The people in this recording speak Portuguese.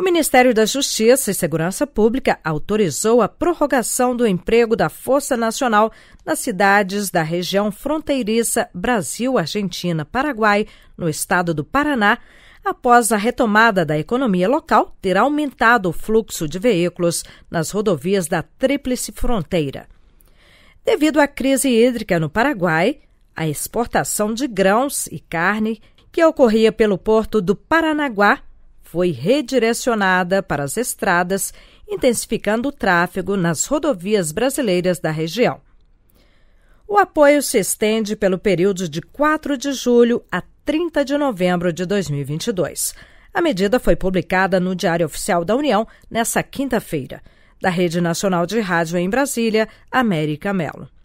O Ministério da Justiça e Segurança Pública autorizou a prorrogação do emprego da Força Nacional nas cidades da região fronteiriça Brasil, Argentina, Paraguai, no estado do Paraná, após a retomada da economia local ter aumentado o fluxo de veículos nas rodovias da Tríplice Fronteira. Devido à crise hídrica no Paraguai, a exportação de grãos e carne que ocorria pelo porto do Paranaguá foi redirecionada para as estradas, intensificando o tráfego nas rodovias brasileiras da região. O apoio se estende pelo período de 4 de julho a 30 de novembro de 2022. A medida foi publicada no Diário Oficial da União nesta quinta-feira. Da Rede Nacional de Rádio em Brasília, América Mello.